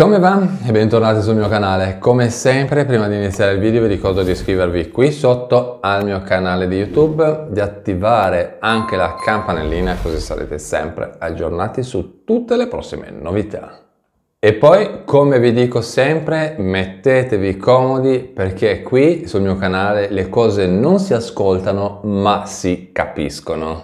Come va? E bentornati sul mio canale. Come sempre, prima di iniziare il video vi ricordo di iscrivervi qui sotto al mio canale di YouTube, di attivare anche la campanellina così sarete sempre aggiornati su tutte le prossime novità. E poi, come vi dico sempre, mettetevi comodi perché qui sul mio canale le cose non si ascoltano ma si capiscono.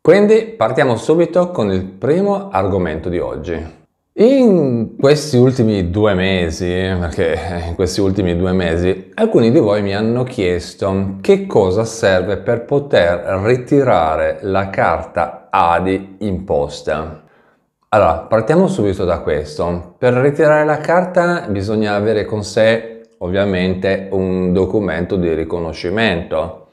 Quindi partiamo subito con il primo argomento di oggi. In questi ultimi due mesi, perché in questi ultimi due mesi, alcuni di voi mi hanno chiesto che cosa serve per poter ritirare la carta ADI in posta. Allora, partiamo subito da questo. Per ritirare la carta bisogna avere con sé ovviamente un documento di riconoscimento,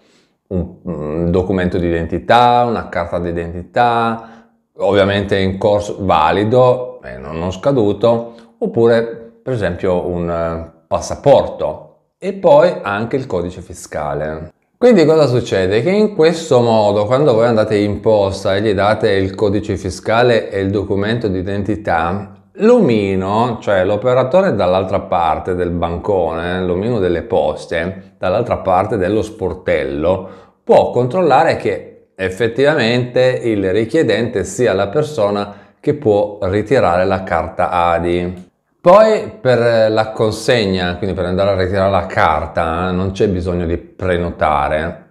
un, un documento di identità, una carta d'identità, ovviamente in corso valido e non scaduto, oppure per esempio un eh, passaporto e poi anche il codice fiscale. Quindi cosa succede? Che in questo modo quando voi andate in posta e gli date il codice fiscale e il documento d'identità, l'omino, cioè l'operatore dall'altra parte del bancone, l'omino delle poste, dall'altra parte dello sportello, può controllare che effettivamente il richiedente sia la persona che può ritirare la carta ADI. Poi per la consegna, quindi per andare a ritirare la carta, non c'è bisogno di prenotare,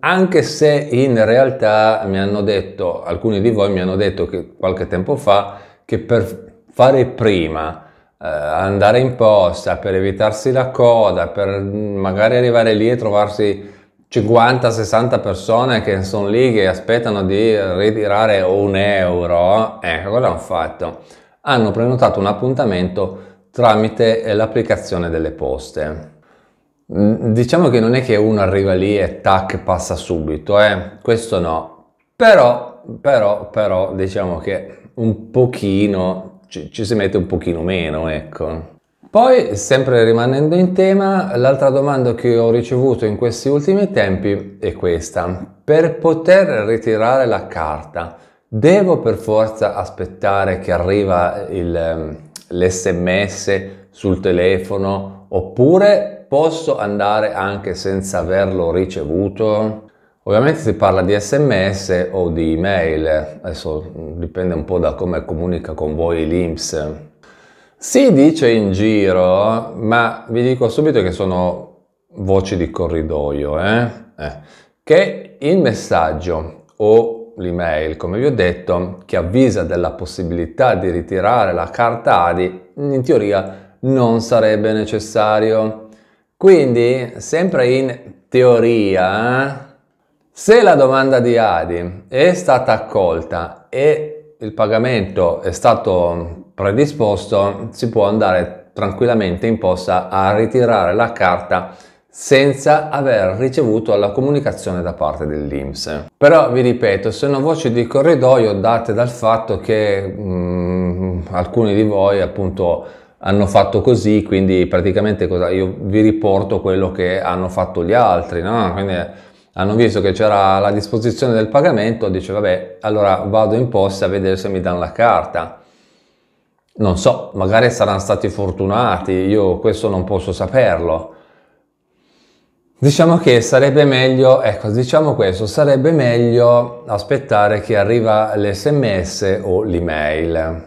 anche se in realtà mi hanno detto, alcuni di voi mi hanno detto che qualche tempo fa, che per fare prima, eh, andare in posta, per evitarsi la coda, per magari arrivare lì e trovarsi 50-60 persone che sono lì che aspettano di ritirare un euro, ecco cosa hanno fatto? Hanno prenotato un appuntamento tramite l'applicazione delle poste. Mm, diciamo che non è che uno arriva lì e tac passa subito, eh? questo no, però, però, però diciamo che un pochino ci, ci si mette un pochino meno, ecco. Poi, sempre rimanendo in tema, l'altra domanda che ho ricevuto in questi ultimi tempi è questa. Per poter ritirare la carta, devo per forza aspettare che arriva il, ehm, l'SMS sul telefono oppure posso andare anche senza averlo ricevuto? Ovviamente si parla di sms o di email, adesso mm, dipende un po' da come comunica con voi l'Inps si dice in giro, ma vi dico subito che sono voci di corridoio, eh? Eh. che il messaggio o l'email, come vi ho detto, che avvisa della possibilità di ritirare la carta ADI, in teoria non sarebbe necessario. Quindi, sempre in teoria, se la domanda di ADI è stata accolta e il pagamento è stato predisposto si può andare tranquillamente in posta a ritirare la carta senza aver ricevuto la comunicazione da parte dell'Inps. Però vi ripeto, sono voci di corridoio date dal fatto che mh, mm, alcuni di voi appunto hanno fatto così, quindi praticamente cosa? io vi riporto quello che hanno fatto gli altri, no? Quindi hanno visto che c'era la disposizione del pagamento, dice vabbè, allora vado in posta a vedere se mi danno la carta. Non so, magari saranno stati fortunati, io questo non posso saperlo. Diciamo che sarebbe meglio, ecco, diciamo questo, sarebbe meglio aspettare che arriva l'SMS o l'email.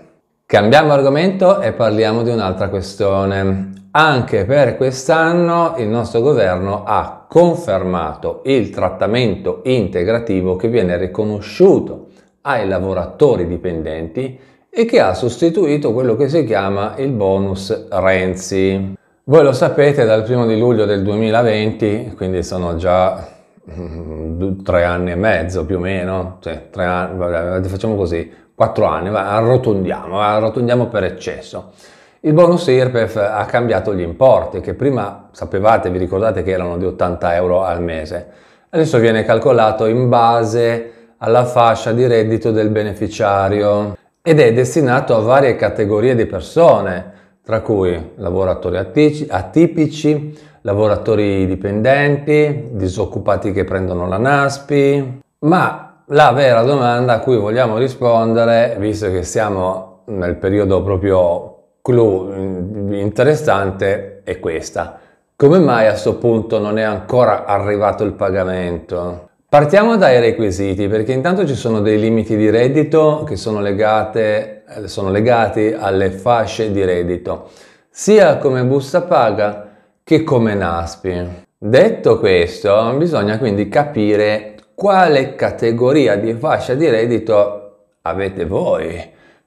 Cambiamo argomento e parliamo di un'altra questione. Anche per quest'anno il nostro governo ha confermato il trattamento integrativo che viene riconosciuto ai lavoratori dipendenti e che ha sostituito quello che si chiama il bonus Renzi. Voi lo sapete, dal primo di luglio del 2020, quindi sono già mm, tre anni e mezzo più o meno, cioè, tre anni, vabbè, facciamo così, quattro anni, arrotondiamo, arrotondiamo per eccesso. Il bonus IRPEF ha cambiato gli importi, che prima sapevate, vi ricordate che erano di 80 euro al mese. Adesso viene calcolato in base alla fascia di reddito del beneficiario ed è destinato a varie categorie di persone, tra cui lavoratori atipici, lavoratori dipendenti, disoccupati che prendono la NASPI, ma la vera domanda a cui vogliamo rispondere, visto che siamo nel periodo proprio clou interessante, è questa. Come mai a questo punto non è ancora arrivato il pagamento? Partiamo dai requisiti perché intanto ci sono dei limiti di reddito che sono, legate, eh, sono legati alle fasce di reddito, sia come busta paga che come NASPI. Detto questo, bisogna quindi capire quale categoria di fascia di reddito avete voi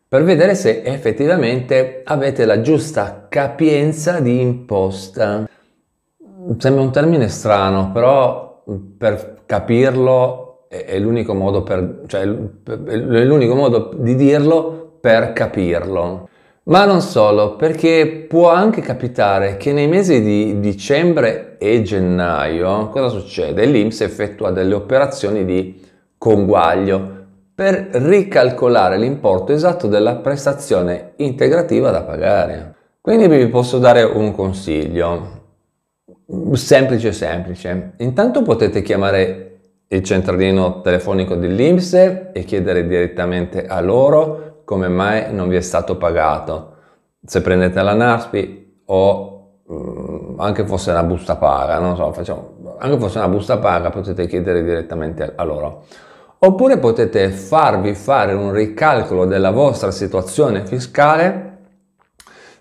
per vedere se effettivamente avete la giusta capienza di imposta. Sembra un termine strano, però per capirlo è, è l'unico modo per, cioè, è l'unico modo di dirlo per capirlo. Ma non solo, perché può anche capitare che nei mesi di dicembre e gennaio, cosa succede? L'Inps effettua delle operazioni di conguaglio per ricalcolare l'importo esatto della prestazione integrativa da pagare. Quindi vi posso dare un consiglio. Semplice, semplice. Intanto potete chiamare il centralino telefonico dell'Inps e chiedere direttamente a loro come mai non vi è stato pagato. Se prendete la naspi o um, anche fosse una busta paga, non so, facciamo, anche fosse una busta paga potete chiedere direttamente a loro. Oppure potete farvi fare un ricalcolo della vostra situazione fiscale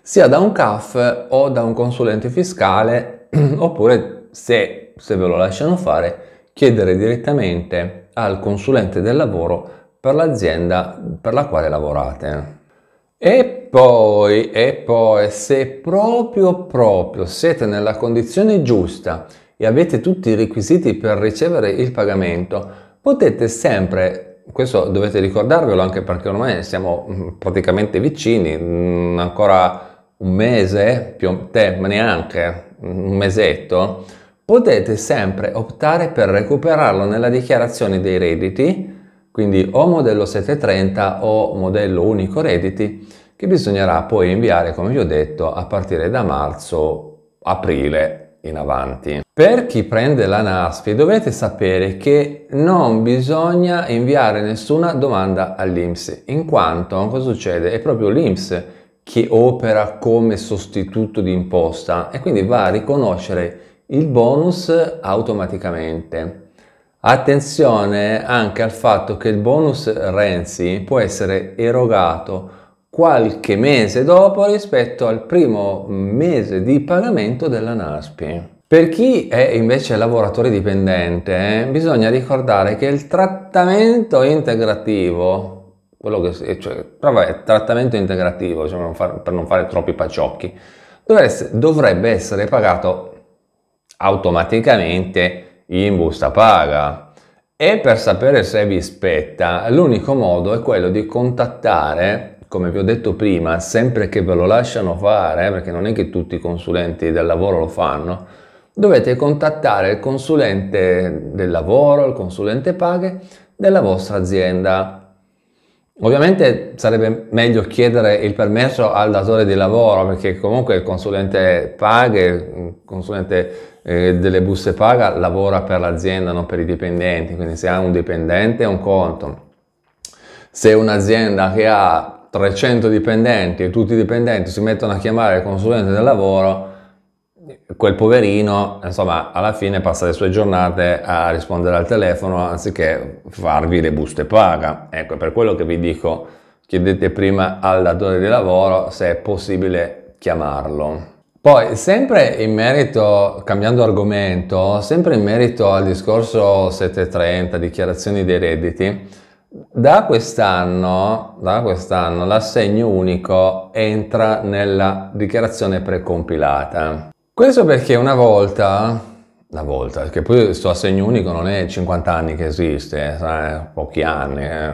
sia da un CAF o da un consulente fiscale oppure se, se ve lo lasciano fare, chiedere direttamente al consulente del lavoro per l'azienda per la quale lavorate. E poi, e poi, se proprio proprio siete nella condizione giusta e avete tutti i requisiti per ricevere il pagamento, potete sempre, questo dovete ricordarvelo anche perché ormai siamo mm, praticamente vicini, mm, ancora un mese, eh, più, te, ma neanche, un mesetto, potete sempre optare per recuperarlo nella dichiarazione dei redditi, quindi o modello 730 o modello unico redditi, che bisognerà poi inviare, come vi ho detto, a partire da marzo-aprile in avanti. Per chi prende la NASFI dovete sapere che non bisogna inviare nessuna domanda all'IMSS, in quanto cosa succede? È proprio l'IMSS che opera come sostituto di imposta e quindi va a riconoscere il bonus automaticamente. Attenzione anche al fatto che il bonus Renzi può essere erogato qualche mese dopo rispetto al primo mese di pagamento della NASPI. Per chi è invece lavoratore dipendente, eh, bisogna ricordare che il trattamento integrativo quello che, cioè, però vabbè, trattamento integrativo, cioè non far, per non fare troppi paciocchi, dovrebbe essere pagato automaticamente in busta paga. E per sapere se vi spetta, l'unico modo è quello di contattare, come vi ho detto prima, sempre che ve lo lasciano fare, perché non è che tutti i consulenti del lavoro lo fanno, dovete contattare il consulente del lavoro, il consulente paghe della vostra azienda Ovviamente sarebbe meglio chiedere il permesso al datore di lavoro perché comunque il consulente paga, il consulente eh, delle buste paga lavora per l'azienda, non per i dipendenti, quindi se ha un dipendente è un conto. Se un'azienda che ha 300 dipendenti e tutti i dipendenti si mettono a chiamare il consulente del lavoro, quel poverino, insomma, alla fine passa le sue giornate a rispondere al telefono anziché farvi le buste paga. Ecco, per quello che vi dico, chiedete prima al datore di lavoro se è possibile chiamarlo. Poi, sempre in merito, cambiando argomento, sempre in merito al discorso 730, dichiarazioni dei redditi, da quest'anno, da quest'anno l'assegno unico entra nella dichiarazione precompilata. Questo perché una volta, una volta, perché poi sto assegno unico non è 50 anni che esiste, eh, pochi anni, eh.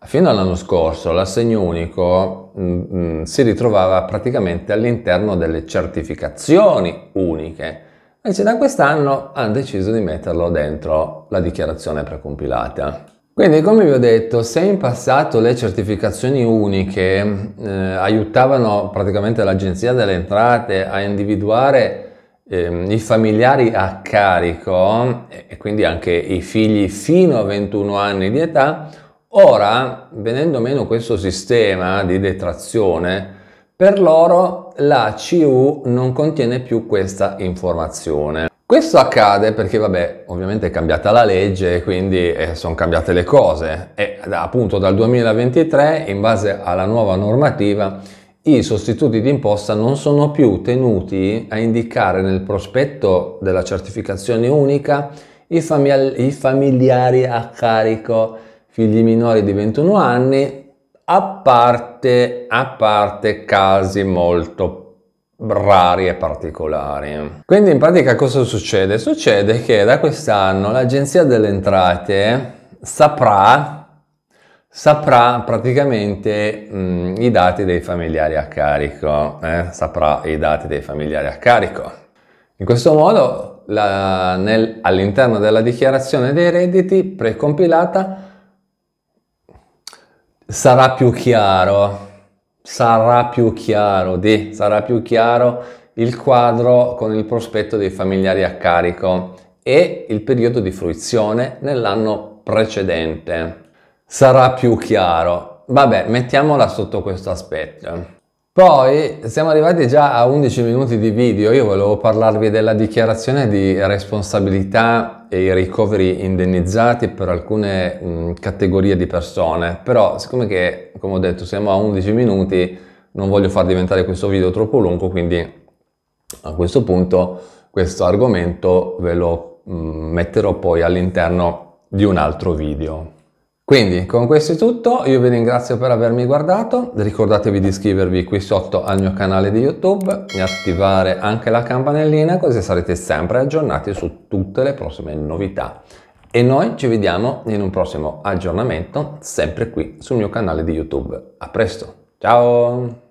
fino all'anno scorso l'assegno unico mh, mm, mm, si ritrovava praticamente all'interno delle certificazioni uniche. Invece da quest'anno hanno deciso di metterlo dentro la dichiarazione precompilata. Quindi come vi ho detto, se in passato le certificazioni uniche eh, aiutavano praticamente l'Agenzia delle Entrate a individuare eh, i familiari a carico eh, e quindi anche i figli fino a 21 anni di età, ora venendo meno questo sistema di detrazione, per loro la CU non contiene più questa informazione. Questo accade perché, vabbè, ovviamente è cambiata la legge e quindi eh, sono cambiate le cose e appunto dal 2023, in base alla nuova normativa, i sostituti d'imposta non sono più tenuti a indicare nel prospetto della certificazione unica i, famili- i familiari a carico, figli minori di 21 anni, a parte, a parte casi molto rari e particolari. Quindi in pratica cosa succede? Succede che da quest'anno l'Agenzia delle Entrate saprà, saprà praticamente mh, mm, i dati dei familiari a carico, eh? saprà i dati dei familiari a carico. In questo modo la, nel, all'interno della dichiarazione dei redditi precompilata sarà più chiaro sarà più chiaro, di, sarà più chiaro il quadro con il prospetto dei familiari a carico e il periodo di fruizione nell'anno precedente. Sarà più chiaro. Vabbè, mettiamola sotto questo aspetto. Poi siamo arrivati già a 11 minuti di video, io volevo parlarvi della dichiarazione di responsabilità e i ricoveri indennizzati per alcune mh, mm, categorie di persone, però siccome che, come ho detto, siamo a 11 minuti, non voglio far diventare questo video troppo lungo, quindi a questo punto questo argomento ve lo mh, mm, metterò poi all'interno di un altro video. Quindi con questo è tutto, io vi ringrazio per avermi guardato, ricordatevi di iscrivervi qui sotto al mio canale di YouTube e attivare anche la campanellina così sarete sempre aggiornati su tutte le prossime novità. E noi ci vediamo in un prossimo aggiornamento sempre qui sul mio canale di YouTube. A presto, ciao!